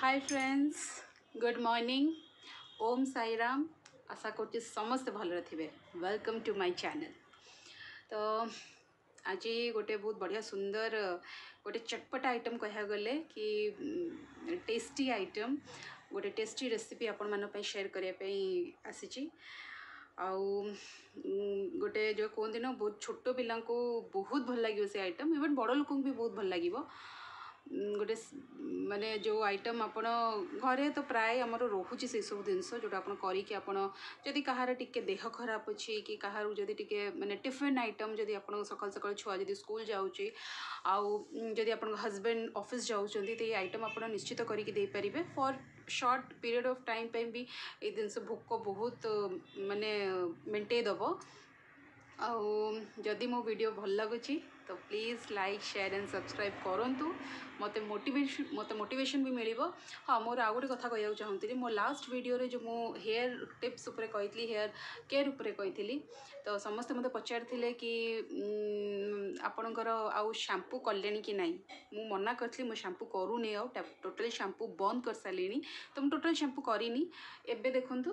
हाय friends good morning Om Sairam आशा कर समस्त भल वेलकम टू माय चैनल तो आज गोटे बहुत बढ़िया सुंदर गोटे चटपट आइटम कह गले कि टेस्टी आइटम गोटे टेस्टी रेसीपी आपण मानी सेयर करने आसी आउ गोटे जो कहते ना बहुत छोट पा बहुत भल लगे से आइटम इवन बड़ लोक भी बहुत भल लगे गोटे मानने जो आइटम आपण घरे तो प्राय आम रोचे से सब जिन जो करी कहार टी देह खराब अच्छे कि कहार जदि टी मैंने टीफिन आइटम जब आप सका सका छुआ जब स्कूल जाऊँगी आदि आप हजबैंड अफिस् जा आइटम आप निश्चित करेंगे for short period of time पर भी ये जिन भोक बहुत मानने मेन्टेदब आदि मो भिड भल लगुच तो please like share and subscribe करूँ ମୋତେ ମୋଟିଭେସନ୍ ମୋତେ ମୋଟିଭେସନ୍ ବି ମିଳିବ ହଁ ମୋର ଆଉ ଗୋଟେ କଥା କହିବାକୁ ଚାହୁଁଥିଲି ମୋ ଲାଷ୍ଟ ଭିଡ଼ିଓରେ ଯେଉଁ ମୁଁ ହେୟାର୍ ଟିପ୍ସ ଉପରେ କହିଥିଲି ହେୟାର୍ କେୟାର୍ ଉପରେ କହିଥିଲି ତ ସମସ୍ତେ ମୋତେ ପଚାରିଥିଲେ କି ଆପଣଙ୍କର ଆଉ ଶ୍ୟାମ୍ପୁ କଲେଣି କି ନାହିଁ ମୁଁ ମନା କରିଥିଲି ମୁଁ ଶ୍ୟାମ୍ପୁ କରୁନି ଆଉ ଟୋଟାଲି ଶ୍ୟାମ୍ପୁ ବନ୍ଦ କରିସାରିଲିଣି ତ ମୁଁ ଟୋଟାଲି ଶ୍ୟାମ୍ପୁ କରିନି ଏବେ ଦେଖନ୍ତୁ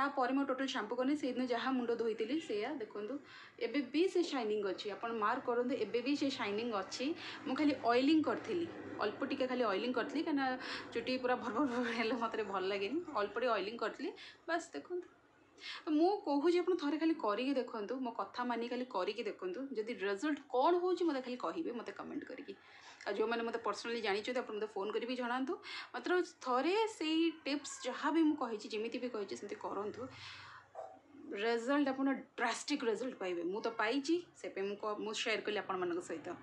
ତାପରେ ମୁଁ ଟୋଟାଲି ଶ୍ୟାମ୍ପୁ କରିନି ସେଇଦିନ ଯାହା ମୁଣ୍ଡ ଧୋଇଥିଲି ସେଇଆ ଦେଖନ୍ତୁ ଏବେ ବି ସେ ଶାଇନିଂ ଅଛି ଆପଣ ମାର୍କ କରନ୍ତୁ ଏବେ ବି ସେ ଶାଇନିଂ ଅଛି ମୁଁ ଖାଲି ଅଏଲିଂ କରିଥିଲି অল্প টিকে খালি অয়েলিং করি কিনা চুটি পুরা ভরভর হলে মতো ভাল লাগেনি অল্প টিকে অয়েলিং করি বাস দেখুন ମୁଁ କହୁଛି ଆପଣ ଥରେ ଖାଲି କରିକି ଦେଖନ୍ତୁ ମୋ କଥା ମାନି ଖାଲି କରିକି ଦେଖନ୍ତୁ ଯଦି ରେଜଲ୍ଟ କ'ଣ ହେଉଛି ମୋତେ ଖାଲି କହିବେ ମୋତେ କମେଣ୍ଟ କରିକି ଆଉ ଯେଉଁମାନେ ମୋତେ ପର୍ସନାଲି ଜାଣିଛନ୍ତି ଆପଣ ମୋତେ ଫୋନ୍ କରିକି ଜଣାନ୍ତୁ ମାତ୍ର ଥରେ ସେଇ ଟିପ୍ସ ଯାହା ବି ମୁଁ କହିଛି ଯେମିତି ବି କହିଛି ସେମିତି କରନ୍ତୁ ରେଜଲ୍ଟ ଆପଣ ଡ୍ରାଷ୍ଟିକ୍ ରେଜଲ୍ଟ ପାଇବେ ମୁଁ ତ ପାଇଛି ସେଥିପାଇଁ ମୁଁ ମୁଁ ସେୟାର କଲି ଆପଣମାନଙ୍କ ସହିତ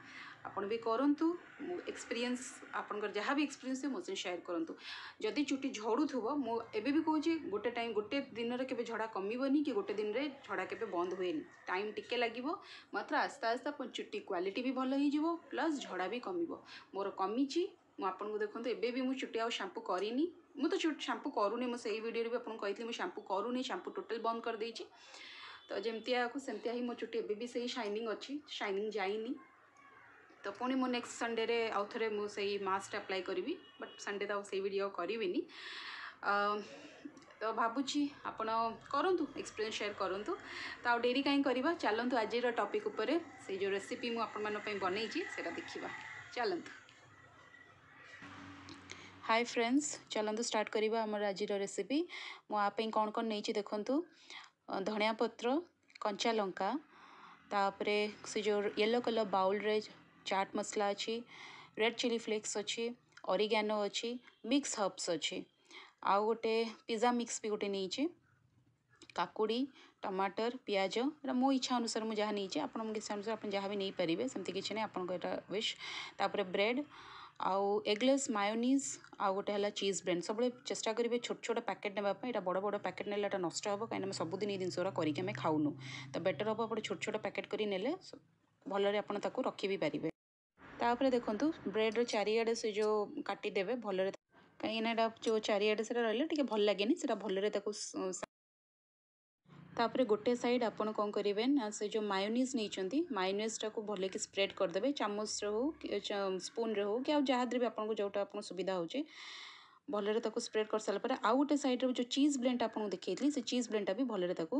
ଆପଣ ବି କରନ୍ତୁ ମୁଁ ଏକ୍ସପିରିଏନ୍ସ ଆପଣଙ୍କର ଯାହା ବି ଏକ୍ସପିରିଏନ୍ସ ଥିବ ମୋ ସହିତ ସେୟାର କରନ୍ତୁ ଯଦି ଚୁଟି ଝଡ଼ୁଥିବ ମୁଁ ଏବେ ବି କହୁଛି ଗୋଟେ ଟାଇମ୍ ଗୋଟେ ଦିନରେ କେବେ ଝଡ଼ା କମିବନି କି ଗୋଟେ ଦିନରେ ଝଡ଼ା କେବେ ବନ୍ଦ ହୁଏନି ଟାଇମ୍ ଟିକେ ଲାଗିବ ମାତ୍ର ଆସ୍ତେ ଆସ୍ତେ ଆପଣ ଚୁଟି କ୍ୱାଲିଟି ବି ଭଲ ହେଇଯିବ ପ୍ଲସ୍ ଝଡ଼ା ବି କମିବ ମୋର କମିଛି ମୁଁ ଆପଣଙ୍କୁ ଦେଖନ୍ତୁ ଏବେ ବି ମୁଁ ଚୁଟି ଆଉ ସାମ୍ପୁ କରିନି ମୁଁ ତ ଶ୍ୟାମ୍ପୁ କରୁନି ମୁଁ ସେଇ ଭିଡ଼ିଓରେ ବି ଆପଣଙ୍କୁ କହିଥିଲି ମୁଁ ଶ୍ୟାମ୍ପୁ କରୁନି ଶ୍ୟାମ୍ପୁ ଟୋଟାଲ୍ ବନ୍ଦ କରିଦେଇଛି ତ ଯେମିତିଆକୁ ସେମିତିଆ ହିଁ ମୋ ଚୁଟି ଏବେ ବି ସେଇ ସାଇନିଂ ଅଛି ସାଇନିଂ ଯାଇନି ତ ପୁଣି ମୁଁ ନେକ୍ସଟ ସଣ୍ଡେରେ ଆଉ ଥରେ ମୁଁ ସେଇ ମାସ୍କଟା ଆପ୍ଲାଏ କରିବି ବଟ୍ ସଣ୍ଡେ ତ ଆଉ ସେଇ ଭିଡ଼ିଓ କରିବିନି ତ ଭାବୁଛି ଆପଣ କରନ୍ତୁ ଏକ୍ସପିରିଏନ୍ସ ସେୟାର କରନ୍ତୁ ତ ଆଉ ଡେରି କାହିଁ କରିବା ଚାଲନ୍ତୁ ଆଜିର ଟପିକ୍ ଉପରେ ସେଇ ଯେଉଁ ରେସିପି ମୁଁ ଆପଣମାନଙ୍କ ପାଇଁ ବନେଇଛି ସେଇଟା ଦେଖିବା ଚାଲନ୍ତୁ हाय फ्रेंड्स चलत स्टार्ट करवामर आज रेसीपी मुझे कौन कौन नहीं देखूँ धनिया पत्र कंचा लंका तापरे से जो येलो कलर बाउल रे चाट मसला अच्छी रेड चिली फ्लेक्स अच्छी ऑरिगानो अच्छी मिक्स हर्बस अच्छी आउ गोटे पिज्जा मिक्स भी गोटे नहींचे काकुड़ी टमाटर पिज मो इच्छा अनुसार मुझे जहाँ नहींचे आपसे अनुसार जहाँ भी नहीं पारे सेमती किसी ना आप विश्तापर ब्रेड ଆଉ ଏଗ୍ଲେସ୍ ମାୟୋନିଜ୍ ଆଉ ଗୋଟେ ହେଲା ଚିଜ୍ ବ୍ରେନ୍ ସବୁବେଳେ ଚେଷ୍ଟା କରିବେ ଛୋଟ ଛୋଟ ପ୍ୟାକେଟ୍ ନେବା ପାଇଁ ଏଇଟା ବଡ଼ ବଡ଼ ପ୍ୟାକେଟ୍ ନେଲେ ଏଇଟା ନଷ୍ଟ ହେବ କାହିଁକିନା ଆମେ ସବୁଦିନ ଏଇ ଜିନିଷ ଗୁଡ଼ା କରିକି ଆମେ ଖାଉନୁ ତ ବେଟର୍ ହେବ ଆପଣ ଛୋଟ ଛୋଟ ପ୍ୟାକେଟ୍ କରି ନେଲେ ଭଲରେ ଆପଣ ତାକୁ ରଖି ବି ପାରିବେ ତାପରେ ଦେଖନ୍ତୁ ବ୍ରେଡ଼୍ର ଚାରିଆଡ଼େ ସେ ଯେଉଁ କାଟିଦେବେ ଭଲରେ କାହିଁକିନା ଏଇଟା ଯେଉଁ ଚାରିଆଡ଼େ ସେଇଟା ରହିଲେ ଟିକେ ଭଲ ଲାଗେନି ସେଇଟା ଭଲରେ ତାକୁ তাপরে ଗୋଟେ ସାଇଡ଼୍ ଆପଣ କ'ଣ କରିବେ ନା ସେ ଯେଉଁ ମାୟୋନିଜ୍ ନେଇଛନ୍ତି ମାୟୋନିଜ୍ଟାକୁ ଭଲକି ସ୍ପ୍ରେଡ୍ କରିଦେବେ ଚାମଚରେ ହଉ ସ୍ପୁନ୍ରେ ହଉ କି ଆଉ ଯାହାଦ୍ୱାରା ବି ଆପଣଙ୍କୁ ଯେଉଁଟା ଆପଣଙ୍କୁ ସୁବିଧା ହେଉଛି ଭଲରେ ତାକୁ ସ୍ପ୍ରେଡ୍ କରିସାରିଲା ପରେ ଆଉ ଗୋଟେ ସାଇଡ଼୍ରେ ଯେଉଁ ଚିଜ୍ ବ୍ଲେଣ୍ଡଟା ଆପଣଙ୍କୁ ଦେଖେଇଥିଲି ସେ ଚିଜ୍ ବ୍ଲେଣ୍ଡଟା ବି ଭଲରେ ତାକୁ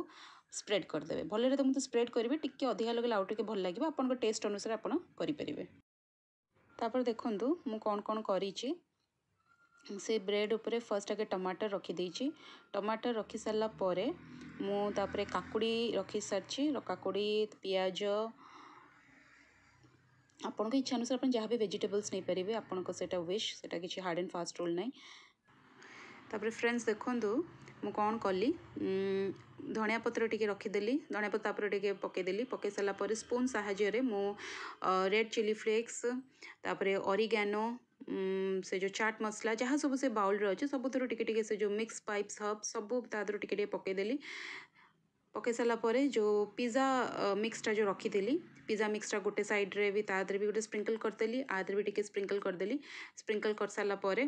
ସ୍ପ୍ରେଡ୍ କରିଦେବେ ଭଲରେ ତାକୁ ତ ସ୍ପ୍ରେଡ୍ କରିବେ ଟିକେ ଅଧିକା ଲଗେଇଲେ ଆଉ ଟିକେ ଭଲ ଲାଗିବ ଆପଣଙ୍କ ଟେଷ୍ଟ ଅନୁସାରେ ଆପଣ କରିପାରିବେ ତାପରେ ଦେଖନ୍ତୁ ମୁଁ କ'ଣ କ'ଣ କରିଛି ସେ ବ୍ରେଡ଼୍ ଉପରେ ଫାର୍ଷ୍ଟ ଆଗେ ଟମାଟୋ ରଖିଦେଇଛି ଟମାଟୋ ରଖିସାରିଲା ପରେ ମୁଁ ତା'ପରେ କାକୁଡ଼ି ରଖିସାରିଛି କାକୁଡ଼ି ପିଆଜ ଆପଣଙ୍କ ଇଚ୍ଛା ଅନୁସାରେ ଆପଣ ଯାହା ବି ଭେଜିଟେବଲ୍ସ ନେଇପାରିବେ ଆପଣଙ୍କ ସେଇଟା ୱିଶ୍ ସେଇଟା କିଛି ହାର୍ଡ଼ ଆଣ୍ଡ ଫାଷ୍ଟ ରୁଲ୍ ନାହିଁ ତାପରେ ଫ୍ରେଣ୍ଡସ୍ ଦେଖନ୍ତୁ ମୁଁ କ'ଣ କଲି ଧଣିଆ ପତ୍ର ଟିକେ ରଖିଦେଲି ଧଣିଆ ପତ୍ର ତାପରେ ଟିକେ ପକାଇଦେଲି ପକାଇ ସାରିଲା ପରେ ସ୍ପୁନ୍ ସାହାଯ୍ୟରେ ମୁଁ ରେଡ଼୍ ଚିଲି ଫ୍ଲେକ୍ସ ତାପରେ ଅରିଗାନୋ ସେ ଯେଉଁ ଚାଟ୍ ମସଲା ଯାହା ସବୁ ସେ ବାଉଲ୍ରେ ଅଛି ସବୁଥିରୁ ଟିକେ ଟିକେ ସେ ଯେଉଁ ମିକ୍ସ ପାଇପ୍ସ ହବ୍ ସବୁ ତା ଦେହରୁ ଟିକେ ଟିକେ ପକାଇଦେଲି ପକାଇ ସାରିଲା ପରେ ଯେଉଁ ପିଜା ମିକ୍ସଟା ଯେଉଁ ରଖିଥିଲି ପିଜା ମିକ୍ସଟା ଗୋଟେ ସାଇଡ଼୍ରେ ବି ତା ଦେହରେ ବି ଗୋଟେ ସ୍ପ୍ରିଙ୍କଲ୍ କରିଦେଲି ଆ ଦେହରେ ବି ଟିକେ ସ୍ପ୍ରିଙ୍କଲ୍ କରିଦେଲି ସ୍ପ୍ରିଙ୍କଲ୍ କରିସାରିଲା ପରେ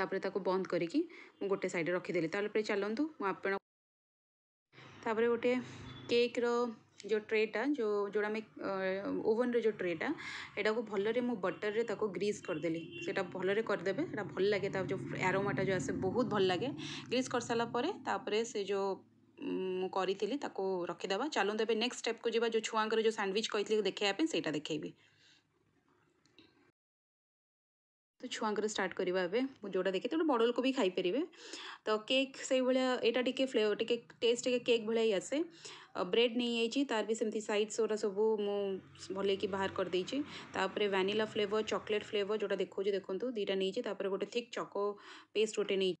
ତାପରେ ତାକୁ ବନ୍ଦ କରିକି ମୁଁ ଗୋଟେ ସାଇଡ଼୍ରେ ରଖିଦେଲି ତାହେଲେ ପରେ ଚାଲନ୍ତୁ ମୁଁ ଆପଣ ତାପରେ ଗୋଟେ କେକ୍ର जो ट्रेटा जो जो ओवन रे जो ट्रेटा यटा को भल बटर में ग्रीस करदेली भलि भलदे भल लगे जो एरोमाटा जो आसे बहुत भल लगे ग्रीस कर सारापर तापर से जो करी रखीदे चलते नेक्स्ट स्टेप को जो छुआ जो सैंडविच कही देखापी से देखी ତ ଛୁଆଙ୍କର ଷ୍ଟାର୍ଟ କରିବା ଏବେ ମୁଁ ଯେଉଁଟା ଦେଖେ ଗୋଟେ ବଡ଼ ଲୋକ ବି ଖାଇପାରିବେ ତ କେକ୍ ସେଇଭଳିଆ ଏଇଟା ଟିକେ ଫ୍ଲେ ଟିକେ ଟେଷ୍ଟ ଟିକେ କେକ୍ ଭଳିଆ ହିଁ ଆସେ ବ୍ରେଡ଼୍ ନେଇଯାଇଛି ତାର ବି ସେମିତି ସାଇଡ଼୍ ସେଗୁଡ଼ା ସବୁ ମୁଁ ଭଲକି ବାହାର କରିଦେଇଛି ତାପରେ ଭ୍ୟାନିଲା ଫ୍ଲେଭର୍ ଚକୋଲେଟ୍ ଫ୍ଲେଭର୍ ଯେଉଁଟା ଦେଖାଉଛି ଦେଖନ୍ତୁ ଦୁଇଟା ନେଇଛି ତାପରେ ଗୋଟେ ଥିକ୍ ଚକୋ ପେଷ୍ଟ ଗୋଟେ ନେଇଛି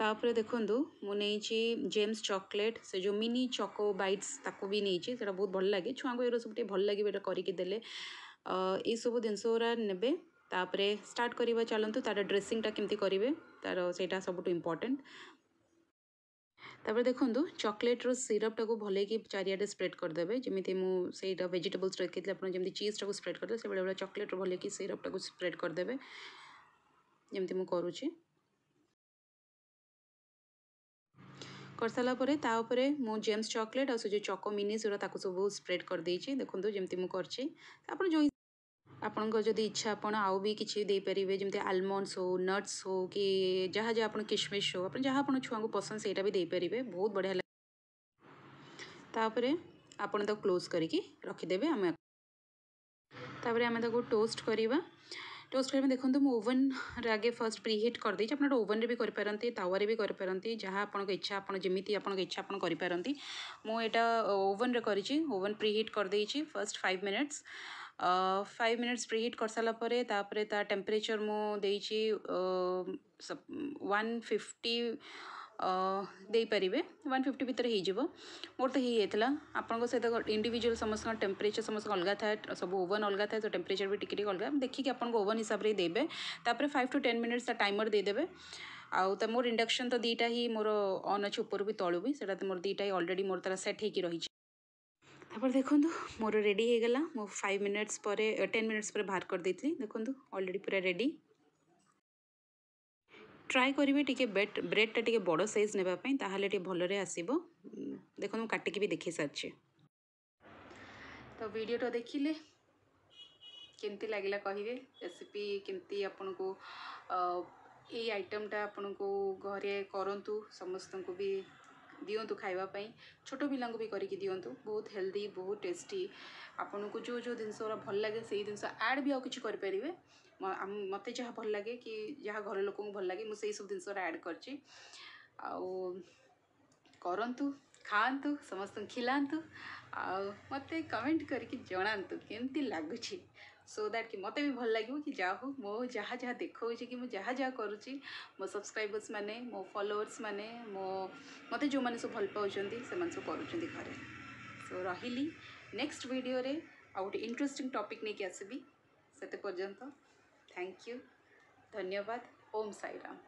ତାପରେ ଦେଖନ୍ତୁ ମୁଁ ନେଇଛି ଜେମ୍ସ ଚକୋଲେଟ୍ ସେ ଯେଉଁ ମିନି ଚକୋ ବାଇଟ୍ସ ତାକୁ ବି ନେଇଛି ସେଇଟା ବହୁତ ଭଲ ଲାଗେ ଛୁଆଙ୍କୁ ଏଗୁଡ଼ା ସବୁ ଟିକେ ଭଲ ଲାଗିବ ଏଇଟା କରିକି ଦେଲେ ଏଇସବୁ ଜିନିଷଗୁରା ନେବେ ତାପରେ ଷ୍ଟାର୍ଟ କରିବା ଚାଲନ୍ତୁ ତା'ର ଡ୍ରେସିଂଟା କେମିତି କରିବେ ତା'ର ସେଇଟା ସବୁଠୁ ଇମ୍ପୋର୍ଟାଣ୍ଟ ତାପରେ ଦେଖନ୍ତୁ ଚକୋଲେଟ୍ର ସିରପ୍ଟାକୁ ଭଲକି ଚାରିଆଡ଼େ ସ୍ପ୍ରେଡ୍ କରିଦେବେ ଯେମିତି ମୁଁ ସେଇଟା ଭେଜିଟେବଲ୍ସ ରଖିଥିଲି ଆପଣ ଯେମିତି ଚିଜ୍ଟାକୁ ସ୍ପ୍ରେଡ୍ କରିଦେବେ ସେଭଳିଆ ଚକୋଲେଟ୍ର ଭଲେଇକି ସିରପ୍ଟାକୁ ସ୍ପ୍ରେଡ୍ କରିଦେବେ ଯେମିତି ମୁଁ କରୁଛି କରିସାରିଲା ପରେ ତା ଉପରେ ମୁଁ ଜେମ୍ସ ଚକୋଲେଟ୍ ଆଉ ସେ ଯେଉଁ ଚକୋ ମିନିସ୍ ଗୁଡ଼ା ତାକୁ ସବୁ ସ୍ପ୍ରେଡ଼ କରିଦେଇଛି ଦେଖନ୍ତୁ ଯେମିତି ମୁଁ କରିଛି ଆପଣ ଯେଉଁ ଆପଣଙ୍କର ଯଦି ଇଚ୍ଛା ଆପଣ ଆଉ ବି କିଛି ଦେଇପାରିବେ ଯେମିତି ଆଲମଣ୍ଡସ୍ ହଉ ନଟ୍ସ ହଉ କି ଯାହା ଯାହା ଆପଣ କିସମିସ୍ ହଉ ଆପଣ ଯାହା ଆପଣ ଛୁଆଙ୍କୁ ପସନ୍ଦ ସେଇଟା ବି ଦେଇପାରିବେ ବହୁତ ବଢ଼ିଆ ଲାଗେ ତାପରେ ଆପଣ ତାକୁ କ୍ଲୋଜ୍ କରିକି ରଖିଦେବେ ଆମେ ତାପରେ ଆମେ ତାକୁ ଟୋଷ୍ଟ କରିବା ଟୋଷ୍ଟ କରିବା ଦେଖନ୍ତୁ ମୁଁ ଓଭେନ୍ ଆଗେ ଫାର୍ଷ୍ଟ ପ୍ରିହିଟ୍ କରିଦେଇଛି ଆପଣ ଓଭେନ୍ରେ ବି କରିପାରନ୍ତି ତାୱାରେ ବି କରିପାରନ୍ତି ଯାହା ଆପଣଙ୍କ ଇଚ୍ଛା ଆପଣ ଯେମିତି ଆପଣଙ୍କ ଇଚ୍ଛା ଆପଣ କରିପାରନ୍ତି ମୁଁ ଏଇଟା ଓଭେନ୍ରେ କରିଛି ଓଭେନ୍ ପ୍ରିହିଟ୍ କରିଦେଇଛି first five minutes five minutes preheat कर सारापर तापर ता टेम्परेचर मुझे वन फिफ्टी दे पारे वन फिफ्टी भितर हो मोर तो यही आपं सहित इंडिविजुआल समस्त टेम्परेचर समस्त अलग था सब ओवन अलग था तो टेम्परेचर भी टिके अलग देखिए आप ओवन हिसाब से देते five to ten minutes timer देदेवे आउ तो मोर इंडक्शन तो दुटा ही मोर अन् अच्छे ऊपर भी तलू भी सैटा तो मोर दुटा ही अलरेडी मोर तरह सेट हो रही तापर देखु मोर रेडी मो फाइव मिनिट्स पर टेन मिनिट्स पर बाहर करदे देखो अलरेडी पूरा रेडी ট্রাଏ କରିବେ ଟିକେ ବେଟ୍ ବ୍ରେଡ଼୍ଟା ଟିକେ ବଡ଼ ସାଇଜ୍ ନେବା ପାଇଁ ତାହେଲେ ଟିକେ ଭଲରେ ଆସିବ ଦେଖନ୍ତୁ ମୁଁ କାଟିକି ବି ଦେଖି ସାରିଛି ତ ଭିଡ଼ିଓଟା ଦେଖିଲେ କେମିତି ଲାଗିଲା କହିବେ ରେସିପି କେମିତି ଆପଣଙ୍କୁ ଏଇ ଆଇଟମ୍ଟା ଆପଣଙ୍କୁ ଘରେ କରନ୍ତୁ ସମସ୍ତଙ୍କୁ ବି ଦିଅନ୍ତୁ ଖାଇବା ପାଇଁ ଛୋଟ ପିଲାଙ୍କୁ ବି କରିକି ଦିଅନ୍ତୁ ବହୁତ ହେଲ୍ଦି ବହୁତ ଟେଷ୍ଟି ଆପଣଙ୍କୁ ଯେଉଁ ଯେଉଁ ଜିନିଷ ଭଲ ଲାଗେ ସେଇ ଜିନିଷ ଆଡ଼୍ ବି ଆଉ କିଛି କରିପାରିବେ ମୋତେ ଯାହା ଭଲ ଲାଗେ କି ଯାହା ଘର ଲୋକଙ୍କୁ ଭଲ ଲାଗେ ମୁଁ ସେଇସବୁ ଜିନିଷରେ ଆଡ଼୍ କରିଛି ଆଉ କରନ୍ତୁ ଖାଆନ୍ତୁ ସମସ୍ତଙ୍କୁ ଖିଲାନ୍ତୁ ଆଉ ମୋତେ କମେଣ୍ଟ କରିକି ଜଣାନ୍ତୁ କେମିତି ଲାଗୁଛି ସୋ ଦ୍ୟାଟ୍ କି ମୋତେ ବି ଭଲ ଲାଗିବ କି ଯାହା ହଉ ମୋ ଯାହା ଯାହା ଦେଖାଉଛି କି ମୁଁ ଯାହା ଯାହା କରୁଛି ମୋ ସବସ୍କ୍ରାଇବର୍ସ ମାନେ ମୋ ଫଲୋଅର୍ସ ମାନେ ମୋ ମୋତେ ଯେଉଁମାନେ ସବୁ ଭଲ ପାଉଛନ୍ତି ସେମାନେ ସବୁ କରୁଛନ୍ତି ଘରେ ସୋ ରହିଲି ନେକ୍ସଟ ଭିଡ଼ିଓରେ ଆଉ ଗୋଟେ ଇଣ୍ଟରେଷ୍ଟିଂ ଟପିକ୍ ନେଇକି ଆସିବି ସେତେ ପର୍ଯ୍ୟନ୍ତ थैंक यू धन्यवाद ओम साई राम